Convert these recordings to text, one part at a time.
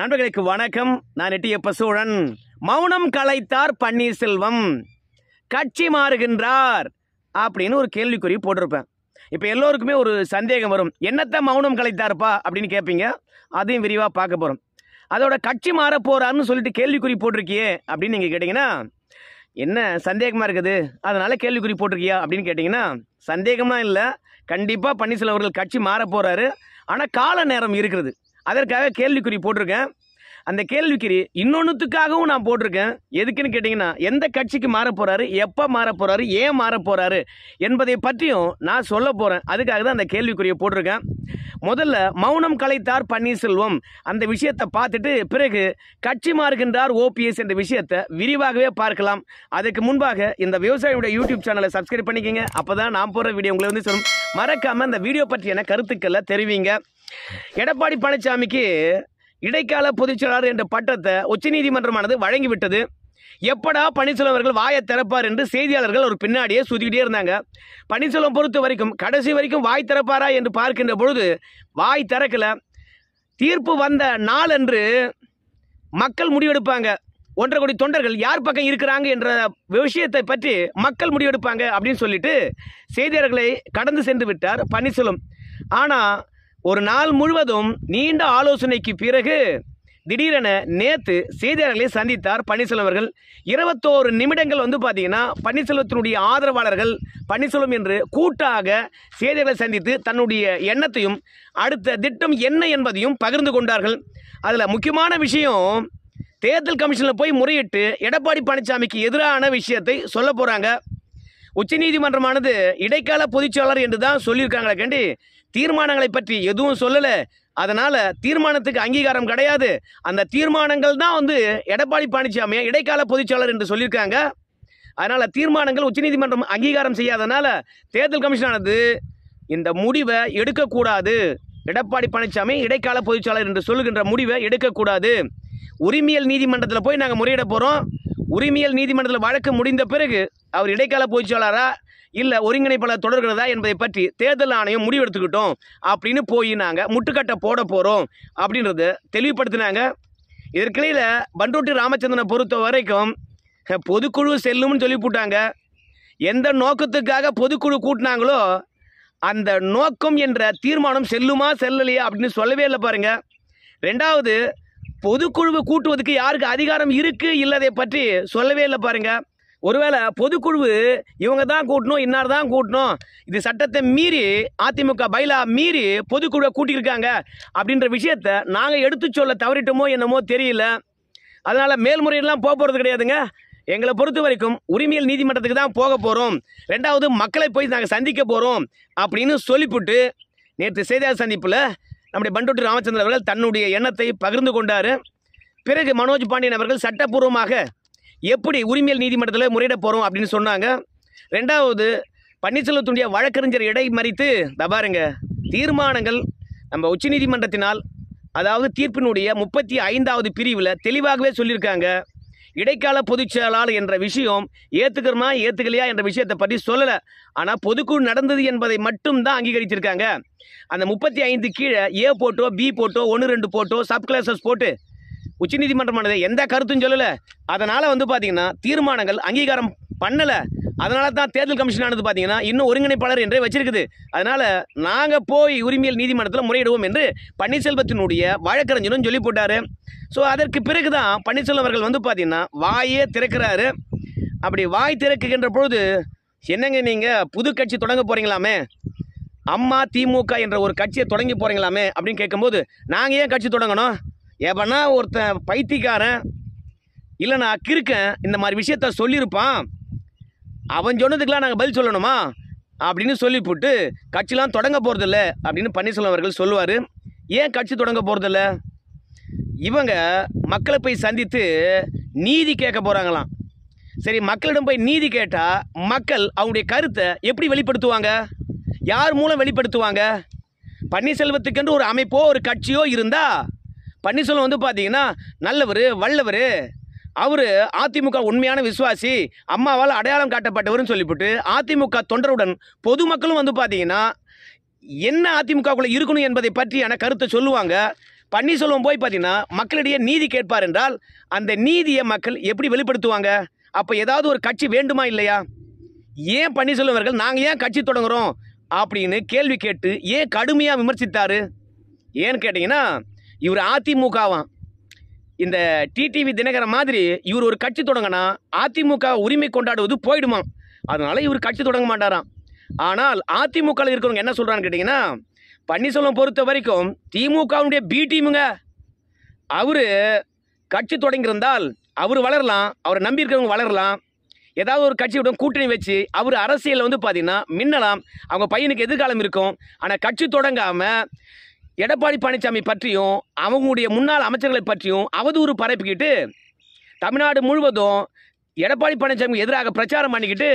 நண்பர்களுக்கு வணக்கம் நான் எட்டியப்ப சூழன் மௌனம் கலைத்தார் பன்னீர்செல்வம் கட்சி மாறுகின்றார் அப்படின்னு ஒரு கேள்விக்குறி போட்டிருப்பேன் இப்போ எல்லோருக்குமே ஒரு சந்தேகம் வரும் என்னத்தை மௌனம் கலைத்தார்ப்பா அப்படின்னு கேட்பீங்க அதையும் விரிவாக பார்க்க போகிறோம் அதோட கட்சி மாற போகிறாருன்னு சொல்லிட்டு கேள்விக்குறி போட்டிருக்கியே அப்படின்னு நீங்கள் கேட்டிங்கன்னா என்ன சந்தேகமாக இருக்குது அதனால் கேள்விக்குறி போட்டிருக்கியா அப்படின்னு கேட்டிங்கன்னா சந்தேகம்லாம் இல்லை கண்டிப்பாக பன்னீர்செல்வம் அவர்கள் கட்சி மாற போகிறாரு ஆனால் கால நேரம் இருக்கிறது அதற்காக கேள்விக்குறி போட்டிருக்கேன் அந்த கேள்விக்குறி இன்னொன்றுத்துக்காகவும் நான் போட்டிருக்கேன் எதுக்குன்னு கேட்டிங்கன்னா எந்த கட்சிக்கு மாற போகிறாரு எப்போ மாற போகிறாரு ஏன் மாற போகிறாரு என்பதை பற்றியும் நான் சொல்ல போகிறேன் அதுக்காக தான் அந்த கேள்விக்குறியை போட்டிருக்கேன் முதல்ல மௌனம் கலைத்தார் பன்னீர்செல்வம் அந்த விஷயத்தை பார்த்துட்டு பிறகு கட்சி மாறுகின்றார் ஓபிஎஸ் என்ற விஷயத்தை விரிவாகவே பார்க்கலாம் அதுக்கு முன்பாக இந்த விவசாயியுடைய யூடியூப் சேனலை சப்ஸ்கிரைப் பண்ணிக்கோங்க அப்போ தான் நான் போகிற வீடியோ உங்களை வந்து சொல்லும் மறக்காமல் அந்த வீடியோ பற்றியான கருத்துக்களை தெரிவிங்க எடப்பாடி பழனிசாமிக்கு இடைக்கால பொதுச்செயலாளர் என்ற பட்டத்தை உச்சநீதிமன்றமானது வழங்கிவிட்டது எப்படா பன்னீர்செல்வம் அவர்கள் வாயை திறப்பார் என்று செய்தியாளர்கள் ஒரு பின்னாடியே சுத்திக்கிட்டே இருந்தாங்க பன்னீர்செல்வம் பொறுத்த வரைக்கும் கடைசி வரைக்கும் வாய் திறப்பாரா என்று பார்க்கின்ற பொழுது வாய் திறக்கல தீர்ப்பு வந்த நாள் என்று மக்கள் முடிவெடுப்பாங்க ஒன்றரை கோடி தொண்டர்கள் யார் பக்கம் இருக்கிறாங்க என்ற விஷயத்தை பற்றி மக்கள் முடிவெடுப்பாங்க அப்படின்னு சொல்லிட்டு செய்தியாளர்களை கடந்து சென்று விட்டார் பன்னீர்செல்வம் ஆனால் ஒரு நாள் முழுவதும் நீண்ட ஆலோசனைக்கு பிறகு திடீரென நேற்று செய்தியாளர்களை சந்தித்தார் பன்னீர்செல்வம் அவர்கள் இருபத்தோரு நிமிடங்கள் வந்து பார்த்தீங்கன்னா பன்னீர்செல்வத்தினுடைய ஆதரவாளர்கள் பன்னீர்செல்வம் என்று கூட்டாக செய்தியாளர்களை சந்தித்து தன்னுடைய எண்ணத்தையும் அடுத்த திட்டம் என்ன என்பதையும் பகிர்ந்து கொண்டார்கள் அதில் முக்கியமான விஷயம் தேர்தல் கமிஷனில் போய் முறையிட்டு எடப்பாடி பழனிசாமிக்கு எதிரான விஷயத்தை சொல்ல போகிறாங்க உச்சநீதிமன்றமானது இடைக்கால பொதுச்செயலாளர் என்று தான் சொல்லியிருக்காங்களே கண்டி தீர்மானங்களை பற்றி எதுவும் சொல்லலை அதனால் தீர்மானத்துக்கு அங்கீகாரம் கிடையாது அந்த தீர்மானங்கள் தான் வந்து எடப்பாடி பழனிசாமி இடைக்கால பொதுச்செயலாளர் என்று சொல்லியிருக்காங்க அதனால் தீர்மானங்கள் உச்சநீதிமன்றம் அங்கீகாரம் செய்யாதனால தேர்தல் கமிஷனானது இந்த முடிவை எடுக்கக்கூடாது எடப்பாடி பழனிசாமி இடைக்கால பொதுச்செயலாளர் என்று சொல்லுகின்ற முடிவை எடுக்கக்கூடாது உரிமையல் நீதிமன்றத்தில் போய் நாங்கள் முறையிட போகிறோம் உரிமையல் நீதிமன்றத்தில் வழக்கு முடிந்த பிறகு அவர் இடைக்கால பொதுச்செயலாளரா இல்லை ஒருங்கிணைப்பாளர் தொடர்கிறதா என்பதை பற்றி தேர்தல் ஆணையம் முடிவெடுத்துக்கிட்டோம் அப்படின்னு போய் நாங்கள் முட்டுக்கட்டை போட போகிறோம் அப்படின்றத தெளிவுபடுத்தினாங்க இதற்கிடையில் பண்டோட்டி ராமச்சந்திரனை பொறுத்த வரைக்கும் பொதுக்குழு செல்லும்னு சொல்லி போட்டாங்க எந்த நோக்கத்துக்காக பொதுக்குழு கூட்டினாங்களோ அந்த நோக்கம் என்ற தீர்மானம் செல்லுமா செல்லலையா அப்படின்னு சொல்லவே இல்லை பாருங்கள் ரெண்டாவது பொதுக்குழுவை கூட்டுவதற்கு யாருக்கு அதிகாரம் இருக்குது இல்லதை பற்றி சொல்லவே இல்லை பாருங்கள் ஒருவேளை பொதுக்குழு இவங்க தான் கூட்டணும் இன்னார் தான் கூட்டணும் இது சட்டத்தை மீறி அதிமுக பைலா மீறி பொதுக்குழுவை கூட்டியிருக்காங்க அப்படின்ற விஷயத்த நாங்கள் எடுத்து சொல்ல தவறிட்டோமோ என்னமோ தெரியல அதனால் மேல்முறையெல்லாம் போக போகிறது கிடையாதுங்க எங்களை பொறுத்த வரைக்கும் உரிமையல் நீதிமன்றத்துக்கு தான் போக போகிறோம் ரெண்டாவது மக்களை போய் நாங்கள் சந்திக்க போகிறோம் அப்படின்னு சொல்லிவிட்டு நேற்று செய்தியாளர் சந்திப்பில் நம்முடைய பண்டோட்டி ராமச்சந்திரன் அவர்கள் தன்னுடைய எண்ணத்தை பகிர்ந்து கொண்டார் பிறகு மனோஜ் பாண்டியன் அவர்கள் சட்டப்பூர்வமாக எப்படி உரிமையல் நீதிமன்றத்தில் முறையிட போகிறோம் அப்படின்னு சொன்னாங்க ரெண்டாவது பன்னீர்செல்வத்துடைய வழக்கறிஞர் இடை மறித்து பாருங்க தீர்மானங்கள் நம்ம உச்சநீதிமன்றத்தினால் அதாவது தீர்ப்பினுடைய முப்பத்தி ஐந்தாவது பிரிவில் தெளிவாகவே சொல்லியிருக்காங்க இடைக்கால பொதுச் செயலாளர் என்ற விஷயம் ஏத்துக்கிறோமா ஏத்துக்கலையா என்ற விஷயத்தை பற்றி சொல்லலை ஆனால் பொதுக்குழு நடந்தது என்பதை மட்டும் தான் அங்கீகரித்திருக்காங்க அந்த முப்பத்தி ஐந்து கீழே ஏ போட்டோ பி போட்டோ ஒன்று ரெண்டு போட்டோ சப் கிளாசஸ் போட்டு உச்சநீதிமன்றமானது எந்த கருத்தும் சொல்லலை அதனால் வந்து பாத்தீங்கன்னா தீர்மானங்கள் அங்கீகாரம் பண்ணலை அதனால தான் தேர்தல் கமிஷன் ஆனது பார்த்தீங்கன்னா இன்னும் ஒருங்கிணைப்பாளர் என்றே வச்சிருக்குது அதனால் நாங்கள் போய் உரிமையல் நீதிமன்றத்தில் முறையிடுவோம் என்று பன்னீர்செல்வத்தினுடைய வழக்கறிஞரும் சொல்லி போட்டார் ஸோ அதற்கு பிறகு தான் பன்னீர்செல்வம் அவர்கள் வந்து பார்த்தீங்கன்னா வாயே திறக்கிறாரு அப்படி வாய் திறக்குகின்ற பொழுது என்னங்க நீங்கள் புது கட்சி தொடங்க போகிறீங்களாமே அம்மா திமுக என்ற ஒரு கட்சியை தொடங்கி போகிறீங்களாமே அப்படின்னு கேட்கும்போது நாங்கள் ஏன் கட்சி தொடங்கணும் எவனா ஒருத்தன் பைத்தியக்காரன் இல்லை நான் கிருக்கேன் இந்த மாதிரி விஷயத்த சொல்லியிருப்பான் அவன் சொன்னதுக்கெலாம் நாங்கள் பதில் சொல்லணுமா அப்படின்னு சொல்லிவிட்டு கட்சிலாம் தொடங்க போகிறதில்ல அப்படின்னு பன்னீர்செல்வம் அவர்கள் சொல்லுவார் ஏன் கட்சி தொடங்க போகிறதில்ல இவங்க மக்களை போய் சந்தித்து நீதி கேட்க போகிறாங்களாம் சரி மக்களிடம் போய் நீதி கேட்டால் மக்கள் அவங்களுடைய கருத்தை எப்படி வெளிப்படுத்துவாங்க யார் மூலம் வெளிப்படுத்துவாங்க பன்னீர்செல்வத்துக்கென்று ஒரு அமைப்போ ஒரு கட்சியோ இருந்தால் பன்னீர்செல்வம் வந்து பார்த்தீங்கன்னா நல்லவர் வல்லவர் அவர் அதிமுக உண்மையான விசுவாசி அம்மாவால் அடையாளம் காட்டப்பட்டவர்னு சொல்லிவிட்டு அதிமுக தொண்டருடன் பொதுமக்களும் வந்து பார்த்தீங்கன்னா என்ன அதிமுகக்குள்ளே இருக்கணும் என்பதை பற்றியான கருத்தை சொல்லுவாங்க பன்னீர்செல்வம் போய் பார்த்தீங்கன்னா மக்களிடையே நீதி கேட்பார் என்றால் அந்த நீதியை மக்கள் எப்படி வெளிப்படுத்துவாங்க அப்போ ஏதாவது ஒரு கட்சி வேண்டுமா இல்லையா ஏன் பன்னீர்செல்வம் அவர்கள் நாங்கள் ஏன் கட்சி தொடங்குகிறோம் அப்படின்னு கேள்வி கேட்டு ஏன் கடுமையாக விமர்சித்தார் ஏன்னு கேட்டிங்கன்னா இவர் அதிமுகவான் இந்த டிடிவி தினகரன் மாதிரி இவர் ஒரு கட்சி தொடங்கினா அதிமுக உரிமை கொண்டாடுவது போயிடுமா அதனால் இவர் கட்சி தொடங்க மாட்டாராம் ஆனால் அதிமுகவில் இருக்கிறவங்க என்ன சொல்கிறான்னு கேட்டிங்கன்னா பன்னீர்செல்வம் பொறுத்த வரைக்கும் திமுகவுடைய பி டீமுங்க அவர் கட்சி தொடங்கியிருந்தால் அவர் வளரலாம் அவரை நம்பியிருக்கிறவங்க வளரலாம் ஏதாவது ஒரு விட கூட்டணி வச்சு அவர் அரசியலில் வந்து பார்த்தீங்கன்னா மின்னலாம் அவங்க பையனுக்கு எதிர்காலம் இருக்கும் ஆனால் கட்சி தொடங்காமல் எடப்பாடி பழனிசாமி பற்றியும் அவங்களுடைய முன்னாள் அமைச்சர்களை பற்றியும் அவதூறு பரப்பிக்கிட்டு தமிழ்நாடு முழுவதும் எடப்பாடி பழனிசாமிக்கு எதிராக பிரச்சாரம் பண்ணிக்கிட்டு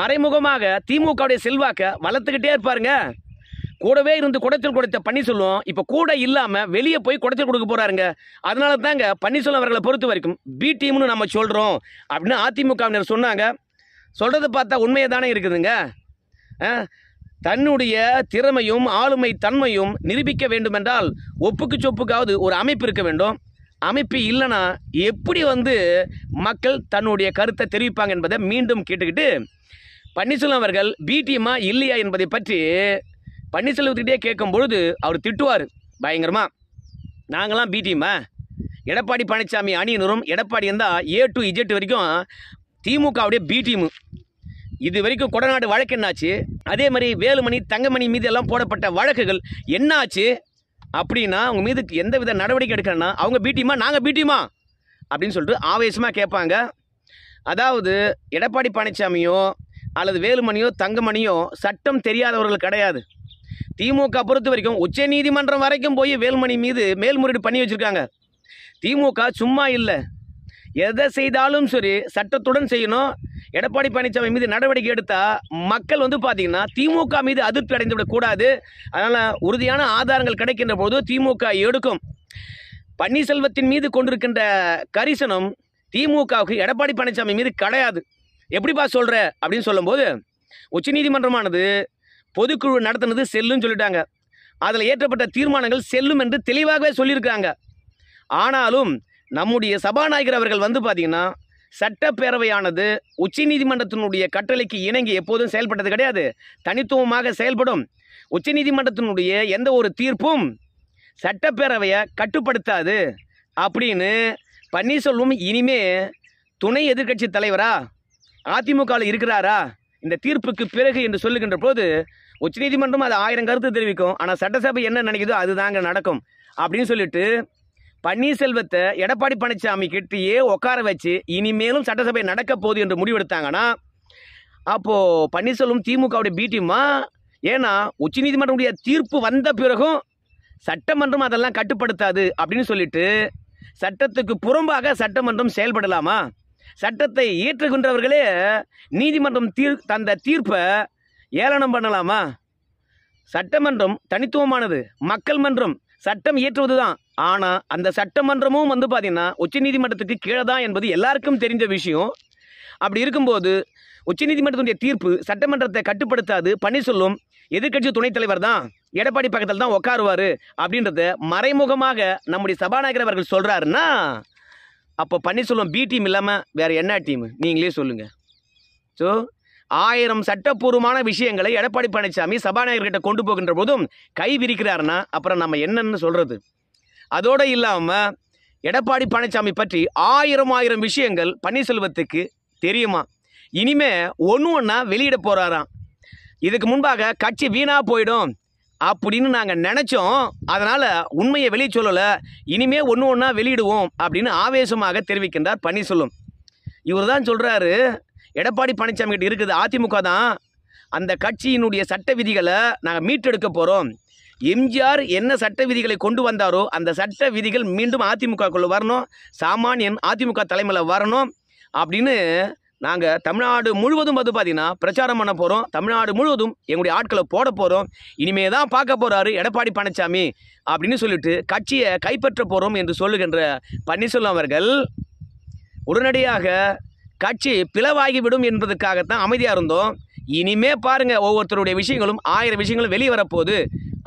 மறைமுகமாக திமுகவுடைய செல்வாக்கை வளர்த்துக்கிட்டே இருப்பாருங்க கூடவே இருந்து குடத்தில் கொடுத்த பன்னீர்செல்வம் இப்போ கூட இல்லாமல் வெளியே போய் குடத்தில் கொடுக்க போகிறாருங்க அதனால தாங்க பன்னீர்செல்வம் அவர்களை பொறுத்த வரைக்கும் பி டீம்னு நம்ம சொல்கிறோம் அப்படின்னு அதிமுகவினர் சொன்னாங்க சொல்கிறது பார்த்தா உண்மையை தானே இருக்குதுங்க தன்னுடைய திறமையும் ஆளுமை தன்மையும் நிரூபிக்க வேண்டுமென்றால் ஒப்புக்கு சொப்புக்காவது ஒரு அமைப்பு இருக்க வேண்டும் அமைப்பு இல்லைன்னா எப்படி வந்து மக்கள் தன்னுடைய கருத்தை தெரிவிப்பாங்க என்பதை மீண்டும் கேட்டுக்கிட்டு பன்னீர்செல்வம் அவர்கள் பிடிஎம்மா இல்லையா என்பதை பற்றி பன்னீர்செல்வத்துக்கிட்டே கேட்கும் பொழுது அவர் திட்டுவார் பயங்கரமாக நாங்களாம் பிடிஎம்மா எடப்பாடி பழனிசாமி அணியினரும் எடப்பாடி இருந்தால் ஏ டு இஜெட் வரைக்கும் திமுகவுடைய பி டீமு இது வரைக்கும் கொடநாடு வழக்கு என்னாச்சு அதே மாதிரி வேலுமணி தங்கமணி மீது எல்லாம் போடப்பட்ட வழக்குகள் என்னாச்சு அப்படின்னா அவங்க மீது எந்த வித நடவடிக்கை எடுக்கிறேன்னா அவங்க பீட்டியுமா நாங்கள் பீட்டியுமா அப்படின்னு சொல்லிட்டு ஆவேசமாக கேட்பாங்க அதாவது எடப்பாடி பழனிசாமியோ அல்லது வேலுமணியோ தங்கமணியோ சட்டம் தெரியாதவர்கள் கிடையாது திமுக பொறுத்த வரைக்கும் உச்ச நீதிமன்றம் வரைக்கும் போய் வேல்மணி மீது மேல்முறையீடு பண்ணி வச்சுருக்காங்க திமுக சும்மா இல்லை எதை செய்தாலும் சரி சட்டத்துடன் செய்யணும் எடப்பாடி பழனிசாமி மீது நடவடிக்கை எடுத்தால் மக்கள் வந்து பார்த்தீங்கன்னா திமுக மீது அதிருப்தி அடைந்து விடக்கூடாது அதனால் உறுதியான ஆதாரங்கள் கிடைக்கின்ற போது திமுக எடுக்கும் பன்னீர்செல்வத்தின் மீது கொண்டிருக்கின்ற கரிசனம் திமுகவுக்கு எடப்பாடி பழனிசாமி மீது கிடையாது எப்படிப்பா சொல்கிற அப்படின்னு சொல்லும்போது உச்சநீதிமன்றமானது பொதுக்குழு நடத்தினது செல்லுன்னு சொல்லிட்டாங்க அதில் ஏற்றப்பட்ட தீர்மானங்கள் செல்லும் என்று தெளிவாகவே சொல்லியிருக்காங்க ஆனாலும் நம்முடைய சபாநாயகர் அவர்கள் வந்து பார்த்திங்கன்னா சட்டப்பேரவையானது உச்ச நீதிமன்றத்தினுடைய கட்டளைக்கு இணங்கி எப்போதும் செயல்பட்டது கிடையாது தனித்துவமாக செயல்படும் உச்சநீதிமன்றத்தினுடைய எந்த ஒரு தீர்ப்பும் சட்டப்பேரவையை கட்டுப்படுத்தாது அப்படின்னு பன்னீர்செல்வம் இனிமே துணை எதிர்கட்சி தலைவரா அதிமுகவில் இருக்கிறாரா இந்த தீர்ப்புக்கு பிறகு என்று சொல்லுகின்ற போது உச்சநீதிமன்றம் அது ஆயிரம் கருத்து தெரிவிக்கும் ஆனால் சட்டசபை என்ன நினைக்குதோ அதுதாங்க நடக்கும் அப்படின்னு சொல்லிட்டு பன்னீர்செல்வத்தை எடப்பாடி பழனிசாமி கிட்டேயே உட்கார வச்சு இனிமேலும் சட்டசபை நடக்க போகுது என்று முடிவெடுத்தாங்கன்னா அப்போது பன்னீர்செல்வம் திமுகவுடைய பீட்டியுமா ஏன்னா உச்சநீதிமன்றமுடைய தீர்ப்பு வந்த பிறகும் சட்டமன்றம் அதெல்லாம் கட்டுப்படுத்தாது அப்படின்னு சொல்லிட்டு சட்டத்துக்கு புறம்பாக சட்டமன்றம் செயல்படலாமா சட்டத்தை ஏற்றுகின்றவர்களே நீதிமன்றம் தீர் தந்த தீர்ப்பை ஏளனம் பண்ணலாமா சட்டமன்றம் தனித்துவமானது மக்கள் மன்றம் சட்டம் இயற்றுவது தான் ஆனால் அந்த சட்டமன்றமும் வந்து உச்ச உச்சநீதிமன்றத்துக்கு கீழே தான் என்பது எல்லாருக்கும் தெரிஞ்ச விஷயம் அப்படி இருக்கும்போது நீதிமன்றத்துடைய தீர்ப்பு சட்டமன்றத்தை கட்டுப்படுத்தாது பணி சொல்லும் எதிர்கட்சி துணைத் தலைவர் தான் எடப்பாடி பக்கத்தில் தான் உட்காருவார் அப்படின்றத மறைமுகமாக நம்முடைய சபாநாயகர் அவர்கள் சொல்கிறாருன்னா அப்போ பன்னீர்செல்வம் பி டீம் இல்லாமல் வேறு என்ன டீம் நீங்களே சொல்லுங்கள் ஸோ ஆயிரம் சட்டப்பூர்வமான விஷயங்களை எடப்பாடி பழனிசாமி சபாநாயகர்கிட்ட கொண்டு போகின்ற போதும் கை விரிக்கிறாருன்னா அப்புறம் நம்ம என்னன்னு சொல்கிறது அதோடு இல்லாமல் எடப்பாடி பழனிசாமி பற்றி ஆயிரம் ஆயிரம் விஷயங்கள் பன்னீர்செல்வத்துக்கு தெரியுமா இனிமே ஒன்று ஒன்றா வெளியிட போகிறாராம் இதுக்கு முன்பாக கட்சி வீணாக போயிடும் அப்படின்னு நாங்கள் நினச்சோம் அதனால் உண்மையை வெளியே சொல்லலை இனிமே ஒன்று ஒன்றா வெளியிடுவோம் அப்படின்னு ஆவேசமாக தெரிவிக்கின்றார் பன்னீர்செல்வம் இவர் தான் சொல்கிறாரு எடப்பாடி பழனிசாமி கிட்ட இருக்குது அதிமுக தான் அந்த கட்சியினுடைய சட்ட விதிகளை நாங்கள் மீட்டெடுக்க போகிறோம் எம்ஜிஆர் என்ன சட்ட விதிகளை கொண்டு வந்தாரோ அந்த சட்ட விதிகள் மீண்டும் அதிமுகக்குள்ளே வரணும் சாமானியன் அதிமுக தலைமையில் வரணும் அப்படின்னு நாங்கள் தமிழ்நாடு முழுவதும் வந்து பார்த்தீங்கன்னா பிரச்சாரம் பண்ண போகிறோம் தமிழ்நாடு முழுவதும் எங்களுடைய ஆட்களை போட போகிறோம் இனிமே தான் பார்க்க போகிறாரு எடப்பாடி பழனிசாமி அப்படின்னு சொல்லிட்டு கட்சியை கைப்பற்ற போகிறோம் என்று சொல்லுகின்ற பன்னீர்செல்வம் அவர்கள் உடனடியாக கட்சி பிளவாகிவிடும் என்பதற்காகத்தான் அமைதியாக இருந்தோம் இனிமே பாருங்கள் ஒவ்வொருத்தருடைய விஷயங்களும் ஆயிரம் விஷயங்களும் வெளியே வரப்போகுது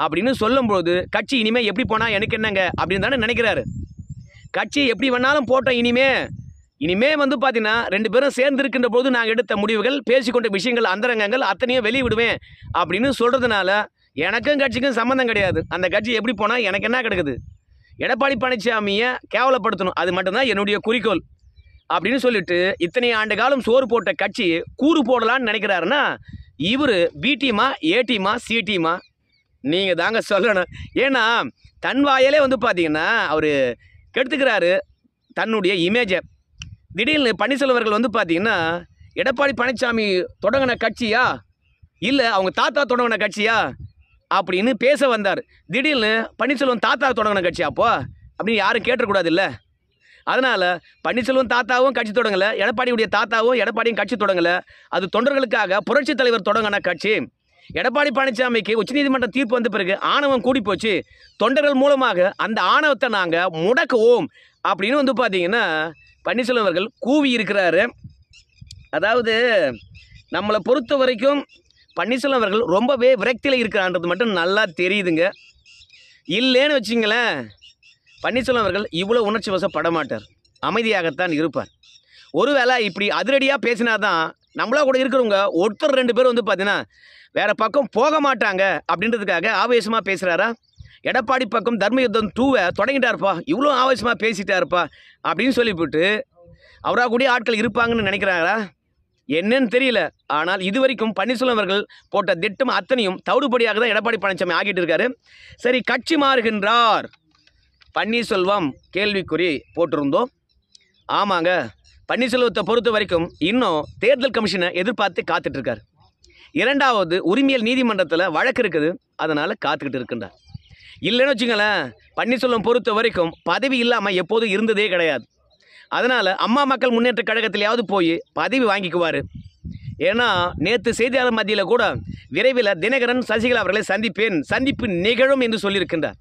அப்படின்னு சொல்லும்போது கட்சி இனிமேல் எப்படி போனால் எனக்கு என்னங்க அப்படின்னு தானே நினைக்கிறாரு கட்சி எப்படி வேணாலும் போட்டோம் இனிமே இனிமே வந்து பார்த்தீங்கன்னா ரெண்டு பேரும் சேர்ந்திருக்கின்ற போது நாங்கள் எடுத்த முடிவுகள் பேசிக்கொண்ட விஷயங்கள் அந்தரங்கங்கள் அத்தனையும் வெளியே விடுவேன் அப்படின்னு சொல்கிறதுனால எனக்கும் கட்சிக்கும் சம்மந்தம் கிடையாது அந்த கட்சி எப்படி போனால் எனக்கு என்ன கிடைக்குது எடப்பாடி பழனிசாமியை கேவலப்படுத்தணும் அது மட்டும்தான் என்னுடைய குறிக்கோள் அப்படின்னு சொல்லிட்டு இத்தனை ஆண்டு காலம் சோறு போட்ட கட்சி கூறு போடலான்னு நினைக்கிறாருன்னா இவர் பிடிமா ஏடிமா சிடிமா நீங்கள் தாங்க சொல்லணும் ஏன்னா தன் வாயிலே வந்து பார்த்தீங்கன்னா அவர் கெடுத்துக்கிறாரு தன்னுடைய இமேஜை திடீர்னு பன்னீர்செல்வர்கள் வந்து பார்த்தீங்கன்னா எடப்பாடி பழனிசாமி தொடங்கின கட்சியா இல்லை அவங்க தாத்தா தொடங்கின கட்சியா அப்படின்னு பேச வந்தார் திடீர்னு பன்னீர்செல்வம் தாத்தா தொடங்கின கட்சியா அப்போ அப்படின்னு யாரும் கேட்டக்கூடாது இல்லை அதனால் பன்னீர்செல்வம் தாத்தாவும் கட்சி தொடங்கலை எடப்பாடியுடைய தாத்தாவும் எடப்பாடியும் கட்சி தொடங்கலை அது தொண்டர்களுக்காக புரட்சி தலைவர் தொடங்கின கட்சி எடப்பாடி பழனிசாமிக்கு உச்சநீதிமன்ற தீர்ப்பு வந்த பிறகு ஆணவம் கூடி போச்சு தொண்டர்கள் மூலமாக அந்த ஆணவத்தை நாங்கள் முடக்குவோம் அப்படின்னு வந்து பார்த்தீங்கன்னா பன்னீர்செல்வம் அவர்கள் கூவி இருக்கிறாரு அதாவது நம்மளை பொறுத்த வரைக்கும் பன்னீர்செல்வம் அவர்கள் ரொம்பவே விரக்தியில் இருக்கிறான்றது மட்டும் நல்லா தெரியுதுங்க இல்லைன்னு வச்சிங்களேன் பன்னீர்செல்வம் அவர்கள் இவ்வளோ உணர்ச்சி வசப்பட மாட்டார் அமைதியாகத்தான் இருப்பார் ஒருவேளை இப்படி அதிரடியாக பேசினா தான் நம்மளா கூட இருக்கிறவங்க ஒருத்தர் ரெண்டு பேர் வந்து பார்த்தீங்கன்னா வேறு பக்கம் போக மாட்டாங்க அப்படின்றதுக்காக ஆவேசமாக பேசுகிறாரா எடப்பாடி பக்கம் தர்மயுத்தம் டூவை தொடங்கிட்டாருப்பா இவ்வளோ ஆவேசமாக பேசிட்டாருப்பா அப்படின்னு சொல்லிவிட்டு அவராக கூடிய ஆட்கள் இருப்பாங்கன்னு நினைக்கிறாங்களா என்னன்னு தெரியல ஆனால் இது வரைக்கும் பன்னீர்செல்வம் அவர்கள் போட்ட திட்டம் அத்தனையும் தவிடுபடியாக தான் எடப்பாடி பழனிசாமி ஆகிட்டு இருக்காரு சரி கட்சி மாறுகின்றார் பன்னீர்செல்வம் கேள்விக்குறி போட்டிருந்தோம் ஆமாங்க பன்னீர்செல்வத்தை பொறுத்த வரைக்கும் இன்னும் தேர்தல் கமிஷனை எதிர்பார்த்து காத்துட்ருக்கார் இரண்டாவது உரிமையல் நீதிமன்றத்தில் வழக்கு இருக்குது அதனால் காத்துக்கிட்டு இருக்கின்றார் இல்லைன்னு வச்சுங்களேன் பன்னீர்செல்வம் பொறுத்த வரைக்கும் பதவி இல்லாமல் எப்போதும் இருந்ததே கிடையாது அதனால் அம்மா மக்கள் முன்னேற்ற கழகத்திலேயாவது போய் பதவி வாங்கிக்குவார் ஏன்னா நேற்று செய்தியாளர் மத்தியில் கூட விரைவில் தினகரன் சசிகலா அவர்களை சந்திப்பேன் சந்திப்பு நிகழும் என்று சொல்லியிருக்கின்றார்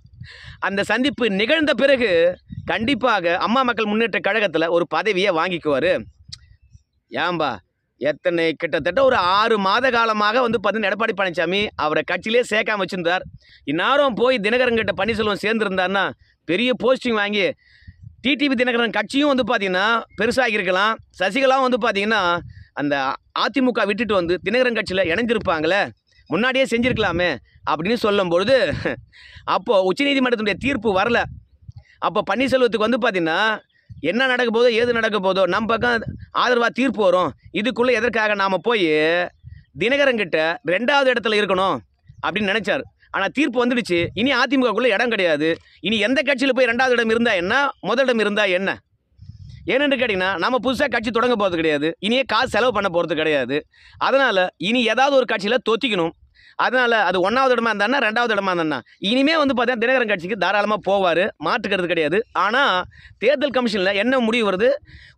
அந்த சந்திப்பு நிகழ்ந்த பிறகு கண்டிப்பாக அம்மா மக்கள் முன்னேற்ற கழகத்தில் ஒரு பதவியை வாங்கிக்குவார் ஏம்பா எத்தனை கிட்டத்தட்ட ஒரு ஆறு மாத காலமாக வந்து பார்த்தீங்கன்னா எடப்பாடி பழனிசாமி அவரை கட்சியிலே சேர்க்காம வச்சுருந்தார் இந்நேரம் போய் தினகரங்கிட்ட பன்னீர்செல்வம் சேர்ந்துருந்தார்னா பெரிய போஸ்டிங் வாங்கி டிடிவி தினகரன் கட்சியும் வந்து பார்த்திங்கன்னா பெருசாக இருக்கலாம் சசிகலாவும் வந்து பார்த்திங்கன்னா அந்த அதிமுக விட்டுட்டு வந்து தினகரன் கட்சியில் இணைஞ்சிருப்பாங்களே முன்னாடியே செஞ்சுருக்கலாமே அப்படின்னு சொல்லும் பொழுது அப்போது உச்சநீதிமன்றத்தினுடைய தீர்ப்பு வரல அப்போ பன்னீர்செல்வத்துக்கு வந்து பார்த்திங்கன்னா என்ன நடக்க போதோ ஏது நடக்க போதோ நம்ம பக்கம் ஆதரவாக தீர்ப்பு வரும் இதுக்குள்ளே எதற்காக நாம் போய் தினகரங்கிட்ட ரெண்டாவது இடத்துல இருக்கணும் அப்படின்னு நினச்சார் ஆனால் தீர்ப்பு வந்துடுச்சு இனி அதிமுகக்குள்ளே இடம் கிடையாது இனி எந்த கட்சியில் போய் ரெண்டாவது இடம் இருந்தால் என்ன முதலிடம் இருந்தால் என்ன ஏனென்று கேட்டிங்கன்னா நம்ம புதுசாக கட்சி தொடங்க போகிறது கிடையாது இனியே காசு செலவு பண்ண போகிறது கிடையாது அதனால் இனி ஏதாவது ஒரு கட்சியில் தொத்திக்கணும் அதனால் அது ஒன்றாவது இடமா இருந்தானா ரெண்டாவது இடமா இருந்தானா இனிமே வந்து பார்த்தீங்கன்னா தினகரன் கட்சிக்கு தாராளமாக போவார் மாற்றுக்கிறது கிடையாது ஆனால் தேர்தல் கமிஷனில் என்ன முடிவு வருது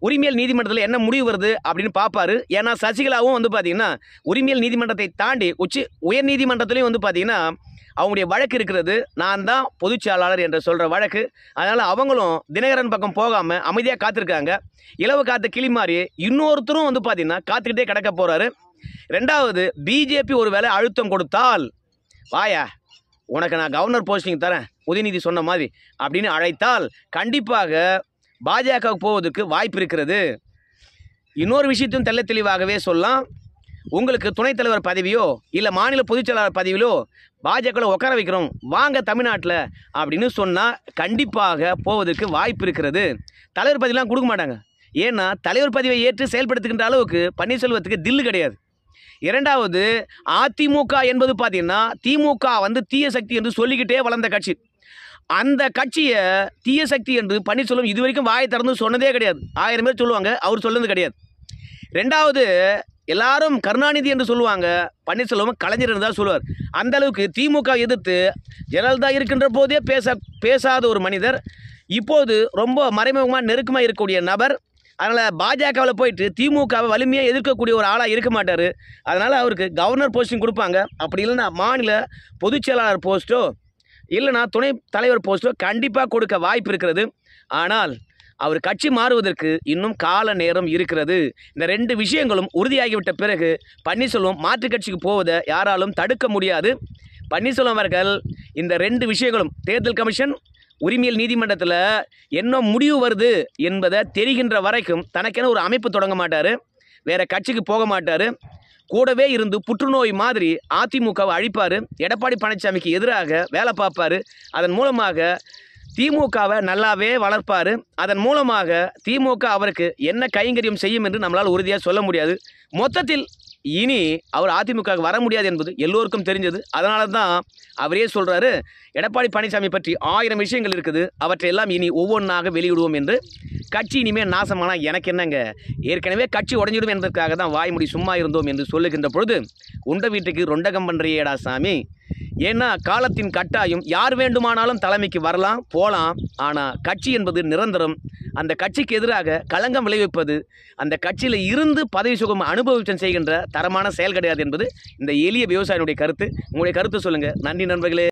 உரிமையல் நீதிமன்றத்தில் என்ன முடிவு வருது அப்படின்னு பார்ப்பாரு ஏன்னா சசிகலாவும் வந்து பார்த்தீங்கன்னா உரிமையல் நீதிமன்றத்தை தாண்டி உச்சி உயர் நீதிமன்றத்துலேயும் வந்து பார்த்தீங்கன்னா அவங்களுடைய வழக்கு இருக்கிறது நான் தான் பொதுச்செயலாளர் என்று சொல்கிற வழக்கு அதனால் அவங்களும் தினகரன் பக்கம் போகாமல் அமைதியாக காத்திருக்காங்க இளவு காத்த கிளி மாதிரி இன்னொருத்தரும் வந்து பார்த்தீங்கன்னா காத்துக்கிட்டே கிடக்க போகிறாரு ரெண்டாவது பிஜேபி ஒரு வேலை அழுத்தம் கொடுத்தால் வாயா உனக்கு நான் கவர்னர் போஸ்டிங் தரேன் உதயநிதி சொன்ன மாதிரி அப்படின்னு அழைத்தால் கண்டிப்பாக பாஜக போவதற்கு வாய்ப்பு இருக்கிறது இன்னொரு விஷயத்தையும் தெல்ல தெளிவாகவே சொல்லலாம் உங்களுக்கு துணைத் தலைவர் பதவியோ இல்லை மாநில பொதுச் செயலாளர் பதவியிலோ பாஜகவில் உட்கார வைக்கிறோம் வாங்க தமிழ்நாட்டில் அப்படின்னு சொன்னால் கண்டிப்பாக போவதற்கு வாய்ப்பு இருக்கிறது தலைவர் பதவிலாம் கொடுக்க மாட்டாங்க ஏன்னா தலைவர் பதவியை ஏற்று செயல்படுத்துகின்ற அளவுக்கு பன்னீர்செல்வத்துக்கு தில்லு கிடையாது இரண்டாவது அதிமுக என்பது பார்த்தீங்கன்னா திமுக வந்து தீய சக்தி என்று சொல்லிக்கிட்டே வளர்ந்த கட்சி அந்த கட்சியை தீய சக்தி என்று சொல்லும் இது வரைக்கும் வாயை திறந்து சொன்னதே கிடையாது ஆயிரம் பேர் சொல்லுவாங்க அவர் சொல்லுறது கிடையாது ரெண்டாவது எல்லாரும் கருணாநிதி என்று சொல்லுவாங்க பன்னீர்செல்வம் கலைஞர் தான் சொல்லுவார் அந்த அளவுக்கு திமுக எதிர்த்து ஜெயலலிதா இருக்கின்ற போதே பேச பேசாத ஒரு மனிதர் இப்போது ரொம்ப மறைமுகமாக நெருக்கமாக இருக்கக்கூடிய நபர் அதனால் பாஜகவில் போயிட்டு திமுகவை வலிமையாக எதிர்க்கக்கூடிய ஒரு ஆளாக இருக்க மாட்டார் அதனால் அவருக்கு கவர்னர் போஸ்டிங் கொடுப்பாங்க அப்படி இல்லைன்னா மாநில பொதுச் செயலாளர் போஸ்ட்டோ இல்லைனா துணை தலைவர் போஸ்ட்டோ கண்டிப்பாக கொடுக்க வாய்ப்பு இருக்கிறது ஆனால் அவர் கட்சி மாறுவதற்கு இன்னும் கால நேரம் இருக்கிறது இந்த ரெண்டு விஷயங்களும் உறுதியாகிவிட்ட பிறகு பன்னீர்செல்வம் மாற்றுக் கட்சிக்கு போவதை யாராலும் தடுக்க முடியாது பன்னீர்செல்வம் அவர்கள் இந்த ரெண்டு விஷயங்களும் தேர்தல் கமிஷன் உரிமையில் நீதிமன்றத்தில் என்ன முடிவு வருது என்பதை தெரிகின்ற வரைக்கும் தனக்கென ஒரு அமைப்பு தொடங்க மாட்டார் வேற கட்சிக்கு போக மாட்டார் கூடவே இருந்து புற்றுநோய் மாதிரி அதிமுகவை அழிப்பார் எடப்பாடி பழனிசாமிக்கு எதிராக வேலை பார்ப்பார் அதன் மூலமாக திமுகவை நல்லாவே வளர்ப்பார் அதன் மூலமாக திமுக அவருக்கு என்ன கைங்கரியம் செய்யும் என்று நம்மளால் உறுதியாக சொல்ல முடியாது மொத்தத்தில் இனி அவர் அதிமுக வர முடியாது என்பது எல்லோருக்கும் தெரிஞ்சது அதனால தான் அவரே சொல்கிறாரு எடப்பாடி பழனிசாமி பற்றி ஆயிரம் விஷயங்கள் இருக்குது அவற்றையெல்லாம் இனி ஒவ்வொன்றாக வெளியிடுவோம் என்று கட்சி இனிமேல் நாசமானால் எனக்கு என்னங்க ஏற்கனவே கட்சி உடஞ்சிடும் என்பதற்காக தான் வாய்மொழி சும்மா இருந்தோம் என்று சொல்லுகின்ற பொழுது உண்ட வீட்டுக்கு ரொண்டகம் பண்ணுறியேடா சாமி ஏன்னா காலத்தின் கட்டாயம் யார் வேண்டுமானாலும் தலைமைக்கு வரலாம் போகலாம் ஆனால் கட்சி என்பது நிரந்தரம் அந்த கட்சிக்கு எதிராக களங்கம் விளைவிப்பது அந்த கட்சியில் இருந்து பதவி சுகம் அனுபவிச்சம் செய்கின்ற தரமான செயல் கிடையாது என்பது இந்த எளிய விவசாயினுடைய கருத்து உங்களுடைய கருத்து சொல்லுங்கள் நன்றி நண்பர்களே